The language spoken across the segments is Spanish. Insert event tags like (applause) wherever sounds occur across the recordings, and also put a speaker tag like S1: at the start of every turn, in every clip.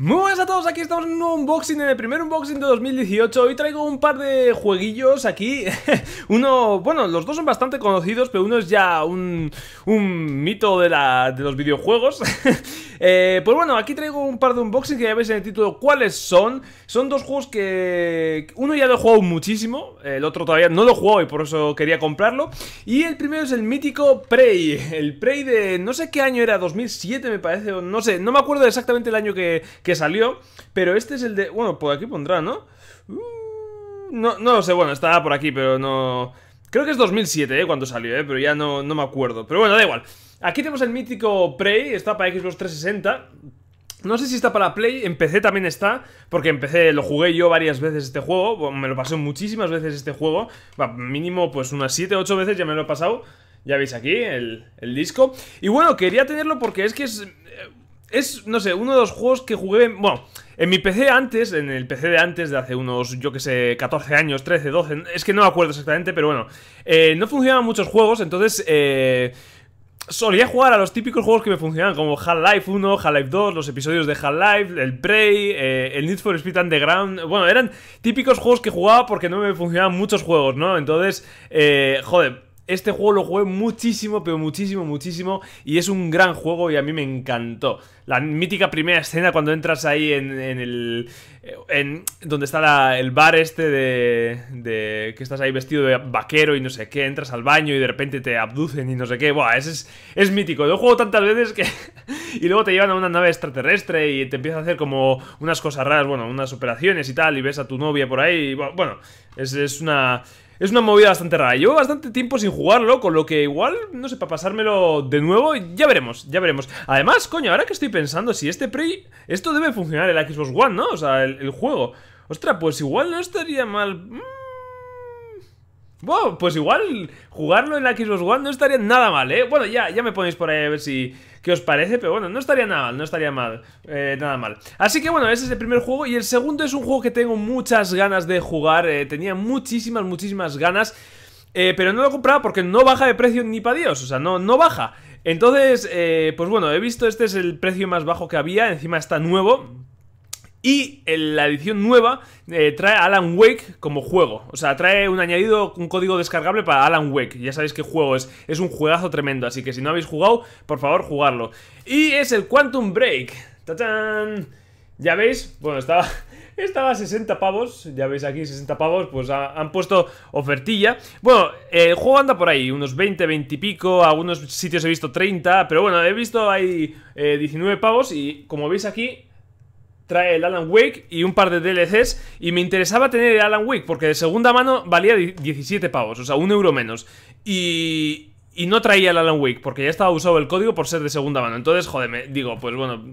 S1: Muy buenas a todos, aquí estamos en un unboxing, en el primer unboxing de 2018 Hoy traigo un par de jueguillos aquí (laughs) Uno, bueno, los dos son bastante conocidos Pero uno es ya un, un mito de, la, de los videojuegos (laughs) eh, Pues bueno, aquí traigo un par de unboxings que ya veis en el título cuáles son Son dos juegos que... Uno ya lo he jugado muchísimo El otro todavía no lo he jugado y por eso quería comprarlo Y el primero es el mítico Prey El Prey de no sé qué año era, 2007 me parece No sé, no me acuerdo exactamente el año que que salió. Pero este es el de... Bueno, por aquí pondrá, ¿no? Uh, no, no lo sé, bueno, está por aquí, pero no... Creo que es 2007, ¿eh? Cuando salió, ¿eh? Pero ya no, no me acuerdo. Pero bueno, da igual. Aquí tenemos el mítico Prey, está para Xbox 360. No sé si está para Play, en PC también está, porque en PC lo jugué yo varias veces este juego, me lo pasé muchísimas veces este juego, mínimo pues unas 7 8 veces ya me lo he pasado, ya veis aquí el, el disco. Y bueno, quería tenerlo porque es que es eh, es, no sé, uno de los juegos que jugué... Bueno, en mi PC antes, en el PC de antes, de hace unos, yo que sé, 14 años, 13, 12, es que no me acuerdo exactamente, pero bueno, eh, no funcionaban muchos juegos, entonces... Eh, solía jugar a los típicos juegos que me funcionaban, como Half-Life 1, Half-Life 2, los episodios de Half-Life, el Prey, eh, el Need for Speed Underground. Bueno, eran típicos juegos que jugaba porque no me funcionaban muchos juegos, ¿no? Entonces, eh, joder, este juego lo jugué muchísimo, pero muchísimo, muchísimo. Y es un gran juego y a mí me encantó. La mítica primera escena cuando entras ahí en, el. En donde está el bar este de, que estás ahí vestido de vaquero y no sé qué. Entras al baño y de repente te abducen y no sé qué. Buah, ese es, mítico. Lo juego tantas veces que. (laughs) y luego te llevan a una nave extraterrestre y te empiezan a hacer como unas cosas raras, bueno, unas operaciones y tal. Y ves a tu novia por ahí. bueno, es una. Es una movida bastante rara. Llevo bastante tiempo sin jugarlo, con lo que igual, no sé, para pasármelo de nuevo, ya veremos, ya veremos. Además, coño, ahora que estoy pensando, si este pre... Esto debe funcionar el Xbox One, ¿no? O sea, el, juego. Ostras, pues igual no estaría mal... Mm, bueno pues igual jugarlo en la Xbox One no estaría nada mal, ¿eh? Bueno, ya, ya me ponéis por ahí a ver si qué os parece, pero bueno, no estaría nada mal, no estaría mal, eh, nada mal. Así que bueno, ese es el primer juego y el segundo es un juego que tengo muchas ganas de jugar, eh, tenía muchísimas, muchísimas ganas, eh, pero no lo comprado porque no baja de precio ni para Dios, o sea, no, no baja. Entonces, pues bueno, he visto este es el precio más bajo que había, encima está nuevo... Y en la edición nueva eh, trae Alan Wake como juego. O sea, trae un añadido, un código descargable para Alan Wake. Ya sabéis qué juego es. Es un juegazo tremendo. Así que si no habéis jugado, por favor, jugarlo. Y es el Quantum Break. Ya veis, bueno, estaba, (laughs) estaba a 60 pavos, ya veis aquí 60 pavos, pues han puesto ofertilla. Bueno, el juego anda por ahí, unos 20, 20 y pico, algunos sitios he visto 30, pero bueno, he visto ahí 19 eh, pavos y como veis aquí, trae el Alan Wake y un par de DLCs y me interesaba tener el Alan Wake porque de segunda mano valía 17 pavos, o sea, un euro menos. Y, y no traía el Alan Wake porque ya estaba usado el código por ser de segunda mano. Entonces, joder, me digo, pues bueno,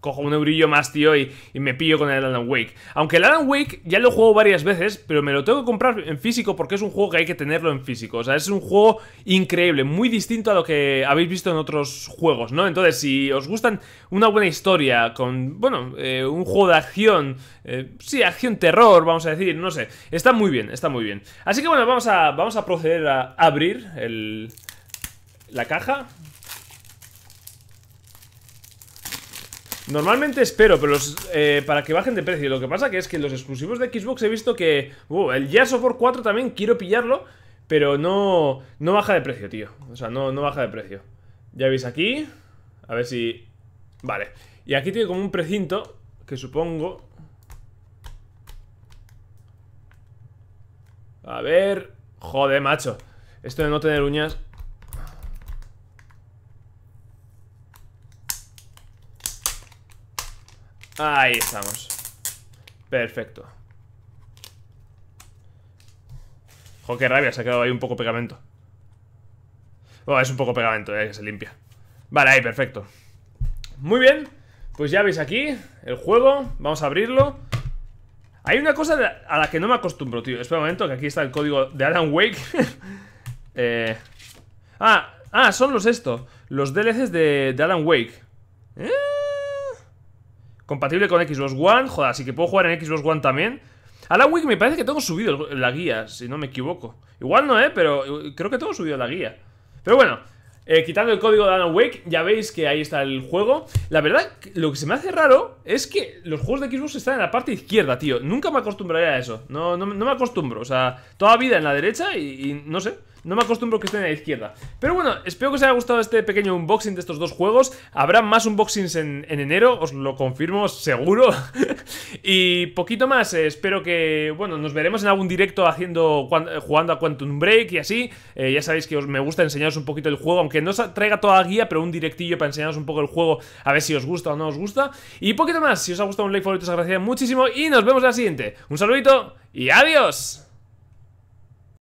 S1: cojo un eurillo más, tío, y, me pillo con el Alan Wake. Aunque el Alan Wake ya lo juego varias veces, pero me lo tengo que comprar en físico porque es un juego que hay que tenerlo en físico. O sea, es un juego increíble, muy distinto a lo que habéis visto en otros juegos, ¿no? Entonces, si os gustan una buena historia con, bueno, eh, un juego de acción, eh, sí, acción terror, vamos a decir, no sé, está muy bien, está muy bien. Así que bueno, vamos a, vamos a proceder a abrir el, la caja. Normalmente espero, pero eh, para que bajen de precio. Lo que pasa que es que en los exclusivos de Xbox he visto que... Uh, el Gears of War 4 también quiero pillarlo, pero no, no baja de precio, tío. O sea, no, no baja de precio. Ya veis aquí. A ver si... Vale. Y aquí tiene como un precinto que supongo... A ver... Joder, macho. Esto de no tener uñas Ahí estamos Perfecto Jo, qué rabia, se ha quedado ahí un poco pegamento Bueno, es un poco pegamento, Hay eh, que se limpia Vale, ahí, perfecto Muy bien, pues ya veis aquí El juego, vamos a abrirlo Hay una cosa a la que no me acostumbro, tío Espera un momento, que aquí está el código de Alan Wake (laughs) eh, Ah, ah, son los esto Los DLCs de, de Alan Wake ¿Eh? Compatible con Xbox One, joder, así que puedo jugar en Xbox One también A la Wii me parece que tengo subido la guía, si no me equivoco Igual no, eh, pero eh, creo que tengo subido la guía Pero bueno, eh, quitando el código de Anna Wake, ya veis que ahí está el juego. La verdad, lo que se me hace raro es que los juegos de Xbox están en la parte izquierda, tío. Nunca me acostumbraré a eso. No, no, me acostumbro. O sea, toda vida en la derecha y, no sé. No me acostumbro que estén en la izquierda Pero bueno, espero que os haya gustado este pequeño unboxing de estos dos juegos Habrá más unboxings en, en enero, os lo confirmo seguro (laughs) Y poquito más, eh, espero que, bueno, nos veremos en algún directo haciendo eh, jugando a Quantum Break y así. Eh, ya sabéis que os, me gusta enseñaros un poquito el juego, aunque no os traiga toda la guía, pero un directillo para enseñaros un poco el juego, a ver si os gusta o no os gusta. Y poquito más, si os ha gustado un like favorito, os agradecería muchísimo y nos vemos en la siguiente. Un saludito y adiós.